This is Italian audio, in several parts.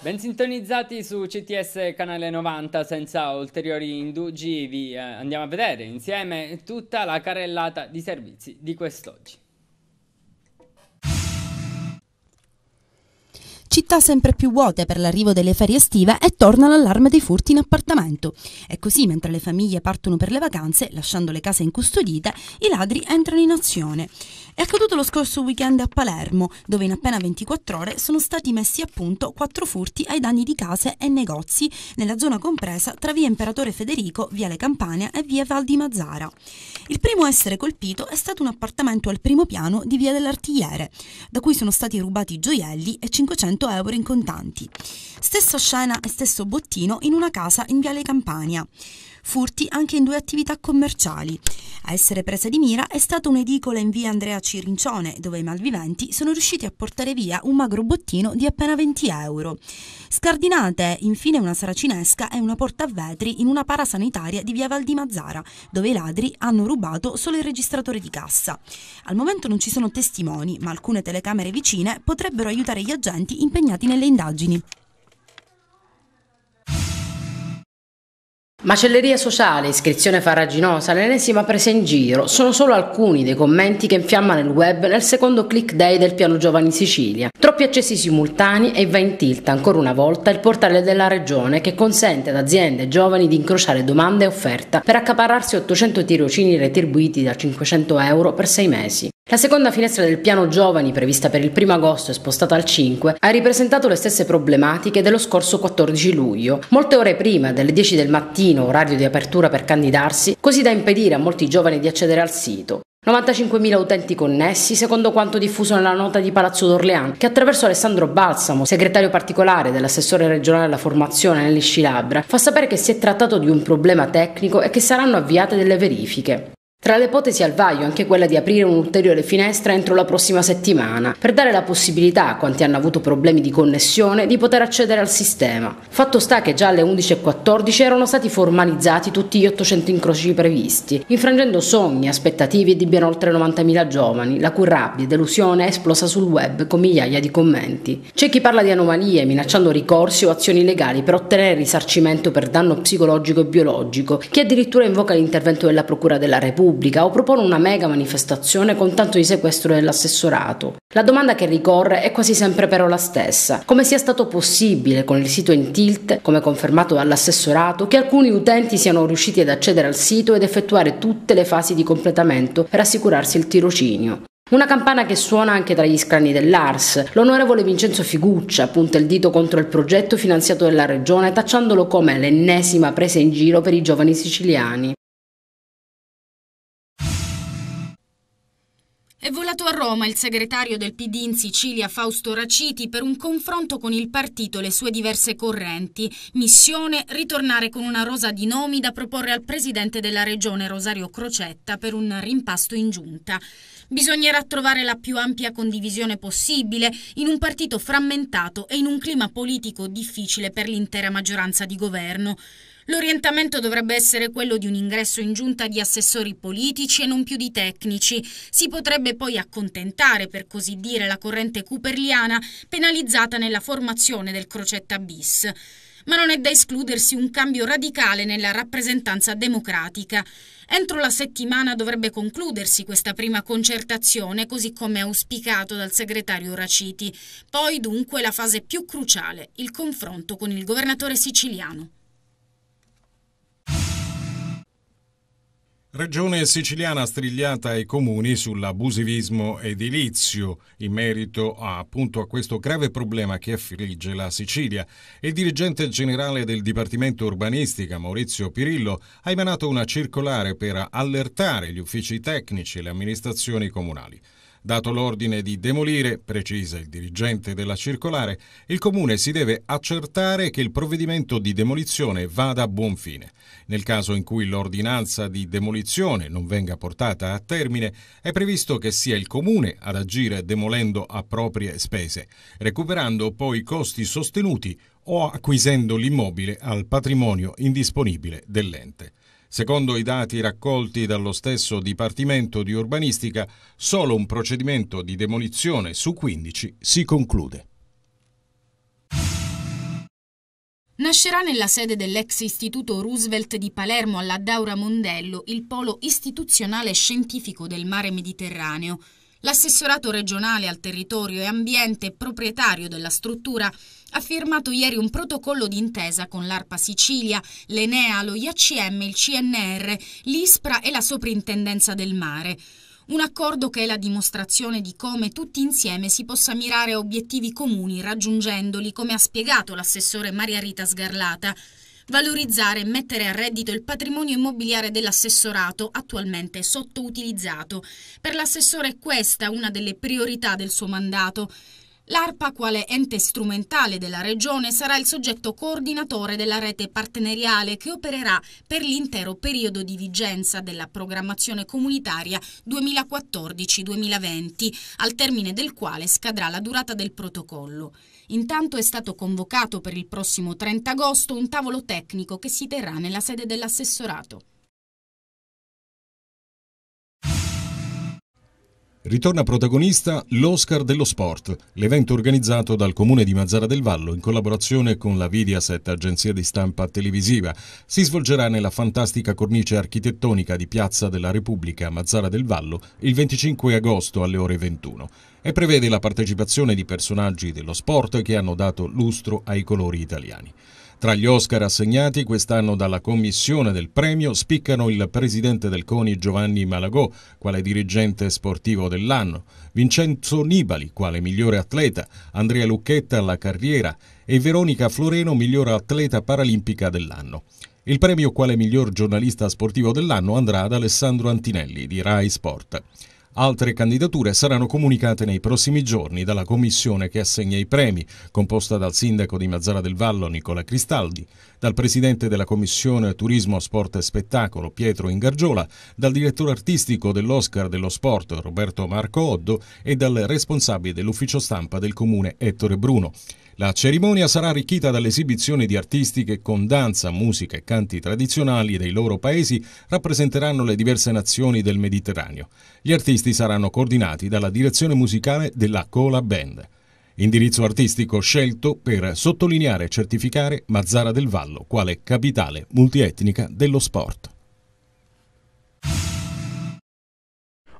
Ben sintonizzati su CTS Canale 90 senza ulteriori indugi vi eh, andiamo a vedere insieme tutta la carrellata di servizi di quest'oggi. città sempre più vuote per l'arrivo delle ferie estive e torna l'allarme dei furti in appartamento. E così, mentre le famiglie partono per le vacanze, lasciando le case incustodite, i ladri entrano in azione. È accaduto lo scorso weekend a Palermo, dove in appena 24 ore sono stati messi a punto quattro furti ai danni di case e negozi nella zona compresa tra via Imperatore Federico, via Le Campania e via Val di Mazzara. Il primo a essere colpito è stato un appartamento al primo piano di via dell'Artigliere, da cui sono stati rubati gioielli e 500 euro in contanti. Stessa scena e stesso bottino in una casa in Viale Campania. Furti anche in due attività commerciali. A essere presa di mira è stata un'edicola in via Andrea Cirincione, dove i malviventi sono riusciti a portare via un magro bottino di appena 20 euro. Scardinate infine una saracinesca e una porta a vetri in una parasanitaria di via Val di Mazzara, dove i ladri hanno rubato solo il registratore di cassa. Al momento non ci sono testimoni, ma alcune telecamere vicine potrebbero aiutare gli agenti in impegnati nelle indagini. Macelleria sociale, iscrizione farraginosa, l'ennesima presa in giro sono solo alcuni dei commenti che infiammano il web nel secondo click day del piano Giovani Sicilia. Troppi accessi simultanei e va in tilt ancora una volta il portale della regione che consente ad aziende e giovani di incrociare domanda e offerta per accaparrarsi 800 tirocini retribuiti da 500 euro per 6 mesi. La seconda finestra del piano giovani, prevista per il 1 agosto e spostata al 5, ha ripresentato le stesse problematiche dello scorso 14 luglio, molte ore prima delle 10 del mattino, orario di apertura per candidarsi, così da impedire a molti giovani di accedere al sito. 95.000 utenti connessi, secondo quanto diffuso nella nota di Palazzo d'Orleans, che attraverso Alessandro Balsamo, segretario particolare dell'assessore regionale alla formazione Nelly Scilabra, fa sapere che si è trattato di un problema tecnico e che saranno avviate delle verifiche. Tra le ipotesi al vaglio anche quella di aprire un'ulteriore finestra entro la prossima settimana, per dare la possibilità a quanti hanno avuto problemi di connessione di poter accedere al sistema. Fatto sta che già alle 11.14 erano stati formalizzati tutti gli 800 incroci previsti, infrangendo sogni, aspettative di ben oltre 90.000 giovani, la cui rabbia e delusione è esplosa sul web con migliaia di commenti. C'è chi parla di anomalie, minacciando ricorsi o azioni legali per ottenere risarcimento per danno psicologico e biologico, chi addirittura invoca l'intervento della Procura della Repubblica pubblica o propone una mega manifestazione con tanto di sequestro dell'assessorato. La domanda che ricorre è quasi sempre però la stessa, come sia stato possibile con il sito in tilt, come confermato dall'assessorato, che alcuni utenti siano riusciti ad accedere al sito ed effettuare tutte le fasi di completamento per assicurarsi il tirocinio. Una campana che suona anche tra gli scranni dell'ARS. L'onorevole Vincenzo Figuccia punta il dito contro il progetto finanziato dalla regione, tacciandolo come l'ennesima presa in giro per i giovani siciliani. È volato a Roma il segretario del PD in Sicilia Fausto Raciti per un confronto con il partito e le sue diverse correnti. Missione ritornare con una rosa di nomi da proporre al presidente della regione Rosario Crocetta per un rimpasto in giunta. Bisognerà trovare la più ampia condivisione possibile in un partito frammentato e in un clima politico difficile per l'intera maggioranza di governo. L'orientamento dovrebbe essere quello di un ingresso in giunta di assessori politici e non più di tecnici. Si potrebbe poi accontentare, per così dire, la corrente cooperliana penalizzata nella formazione del crocetta bis ma non è da escludersi un cambio radicale nella rappresentanza democratica. Entro la settimana dovrebbe concludersi questa prima concertazione, così come auspicato dal segretario Raciti. Poi dunque la fase più cruciale, il confronto con il governatore siciliano. Regione siciliana strigliata ai comuni sull'abusivismo edilizio in merito a, appunto a questo grave problema che affligge la Sicilia. Il dirigente generale del Dipartimento Urbanistica Maurizio Pirillo ha emanato una circolare per allertare gli uffici tecnici e le amministrazioni comunali. Dato l'ordine di demolire, precisa il dirigente della circolare, il comune si deve accertare che il provvedimento di demolizione vada a buon fine. Nel caso in cui l'ordinanza di demolizione non venga portata a termine, è previsto che sia il comune ad agire demolendo a proprie spese, recuperando poi i costi sostenuti o acquisendo l'immobile al patrimonio indisponibile dell'ente. Secondo i dati raccolti dallo stesso Dipartimento di Urbanistica, solo un procedimento di demolizione su 15 si conclude. Nascerà nella sede dell'ex istituto Roosevelt di Palermo alla Daura Mondello il polo istituzionale scientifico del mare Mediterraneo, L'assessorato regionale al territorio e ambiente proprietario della struttura ha firmato ieri un protocollo d'intesa con l'ARPA Sicilia, l'Enea, lo IACM, il CNR, l'ISPRA e la Soprintendenza del Mare. Un accordo che è la dimostrazione di come tutti insieme si possa mirare a obiettivi comuni raggiungendoli, come ha spiegato l'assessore Maria Rita Sgarlata valorizzare e mettere a reddito il patrimonio immobiliare dell'assessorato attualmente sottoutilizzato. Per l'assessore questa è una delle priorità del suo mandato. L'ARPA, quale ente strumentale della Regione, sarà il soggetto coordinatore della rete partenariale che opererà per l'intero periodo di vigenza della programmazione comunitaria 2014-2020, al termine del quale scadrà la durata del protocollo. Intanto è stato convocato per il prossimo 30 agosto un tavolo tecnico che si terrà nella sede dell'assessorato. ritorna protagonista l'Oscar dello Sport, l'evento organizzato dal Comune di Mazzara del Vallo in collaborazione con la Vidiaset, agenzia di stampa televisiva. Si svolgerà nella fantastica cornice architettonica di Piazza della Repubblica Mazzara del Vallo il 25 agosto alle ore 21 e prevede la partecipazione di personaggi dello sport che hanno dato lustro ai colori italiani. Tra gli Oscar assegnati quest'anno dalla commissione del premio spiccano il presidente del CONI Giovanni Malagò, quale dirigente sportivo dell'anno, Vincenzo Nibali, quale migliore atleta, Andrea Lucchetta alla carriera e Veronica Floreno, migliore atleta paralimpica dell'anno. Il premio quale miglior giornalista sportivo dell'anno andrà ad Alessandro Antinelli di Rai Sport. Altre candidature saranno comunicate nei prossimi giorni dalla commissione che assegna i premi, composta dal sindaco di Mazzara del Vallo Nicola Cristaldi, dal presidente della commissione Turismo, Sport e Spettacolo Pietro Ingargiola, dal direttore artistico dell'Oscar dello Sport Roberto Marco Oddo e dal responsabile dell'ufficio stampa del comune Ettore Bruno. La cerimonia sarà arricchita dall'esibizione di artisti che con danza, musica e canti tradizionali dei loro paesi rappresenteranno le diverse nazioni del Mediterraneo. Gli artisti saranno coordinati dalla direzione musicale della Cola Band. Indirizzo artistico scelto per sottolineare e certificare Mazzara del Vallo quale capitale multietnica dello sport.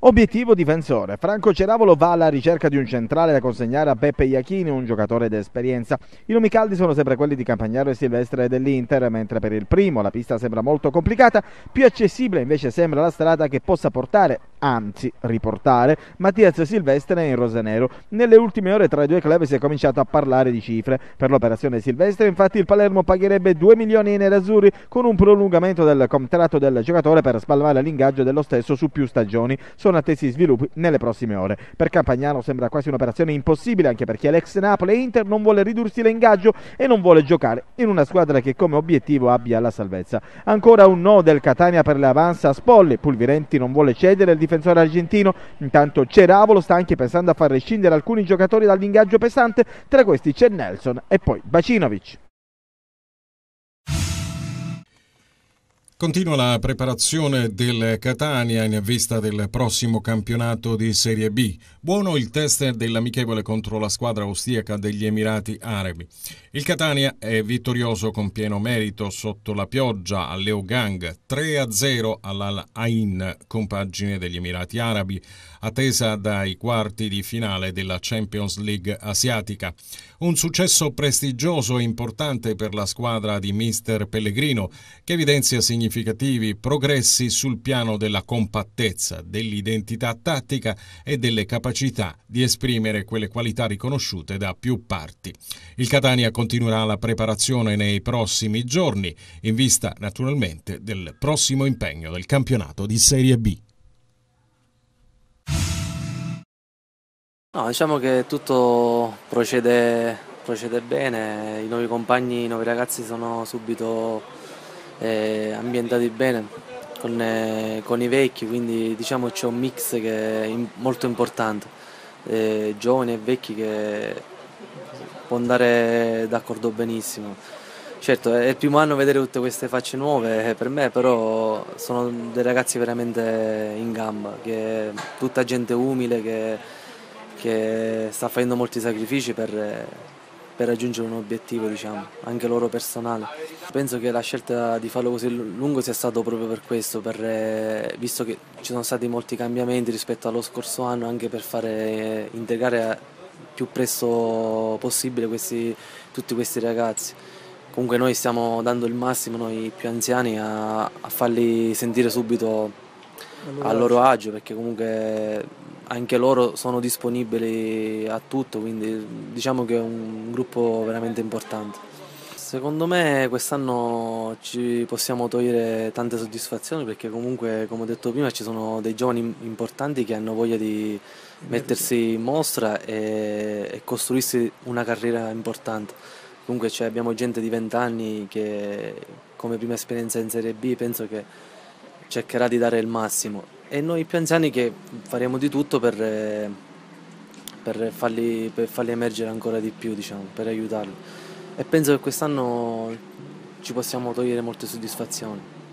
Obiettivo difensore. Franco Ceravolo va alla ricerca di un centrale da consegnare a Beppe Iachini, un giocatore d'esperienza. I nomi caldi sono sempre quelli di Campagnaro e Silvestre dell'Inter, mentre per il primo la pista sembra molto complicata, più accessibile invece sembra la strada che possa portare anzi riportare Mattias Silvestre in rosanero. Nelle ultime ore tra i due club si è cominciato a parlare di cifre. Per l'operazione Silvestre infatti il Palermo pagherebbe 2 milioni in nerazzurri con un prolungamento del contratto del giocatore per spalmare l'ingaggio dello stesso su più stagioni. Sono attesi sviluppi nelle prossime ore. Per Campagnano sembra quasi un'operazione impossibile anche perché l'ex Napoli e Inter non vuole ridursi l'ingaggio e non vuole giocare in una squadra che come obiettivo abbia la salvezza. Ancora un no del Catania per le avanza a Spolli. Pulvirenti non vuole cedere il difensore argentino. Intanto Ceravolo sta anche pensando a far rescindere alcuni giocatori dall'ingaggio pesante, tra questi c'è Nelson e poi Bacinovic. Continua la preparazione del Catania in vista del prossimo campionato di Serie B. Buono il test dell'amichevole contro la squadra austriaca degli Emirati Arabi. Il Catania è vittorioso con pieno merito sotto la pioggia a Leogang 3-0 all'Al Ain, compagine degli Emirati Arabi attesa dai quarti di finale della Champions League asiatica. Un successo prestigioso e importante per la squadra di mister Pellegrino che evidenzia significativi progressi sul piano della compattezza, dell'identità tattica e delle capacità di esprimere quelle qualità riconosciute da più parti. Il Catania continuerà la preparazione nei prossimi giorni in vista naturalmente del prossimo impegno del campionato di Serie B. No, diciamo che tutto procede, procede bene, i nuovi compagni, i nuovi ragazzi sono subito eh, ambientati bene con, eh, con, i vecchi, quindi diciamo c'è un mix che è in, molto importante, eh, giovani e vecchi che può andare d'accordo benissimo. Certo, è il primo anno vedere tutte queste facce nuove eh, per me, però sono dei ragazzi veramente in gamba, tutta gente umile che che sta facendo molti sacrifici per, per raggiungere un obiettivo, diciamo, anche loro personale. Penso che la scelta di farlo così lungo sia stata proprio per questo, per, eh, visto che ci sono stati molti cambiamenti rispetto allo scorso anno, anche per fare integrare eh, più presto possibile questi, tutti questi ragazzi. Comunque noi stiamo dando il massimo, noi più anziani, a, a farli sentire subito loro, a loro agio perché comunque anche loro sono disponibili a tutto, quindi diciamo che è un gruppo veramente importante. Secondo me quest'anno ci possiamo togliere tante soddisfazioni perché comunque, come ho detto prima, ci sono dei giovani importanti che hanno voglia di mettersi in mostra e, e costruirsi una carriera importante. Comunque cioè, abbiamo gente di 20 anni che come prima esperienza in Serie B penso che cercherà di dare il massimo e noi più anziani che faremo di tutto per, eh, per, farli, per farli emergere ancora di più, diciamo, per aiutarli. E penso che quest'anno ci possiamo togliere molte soddisfazioni.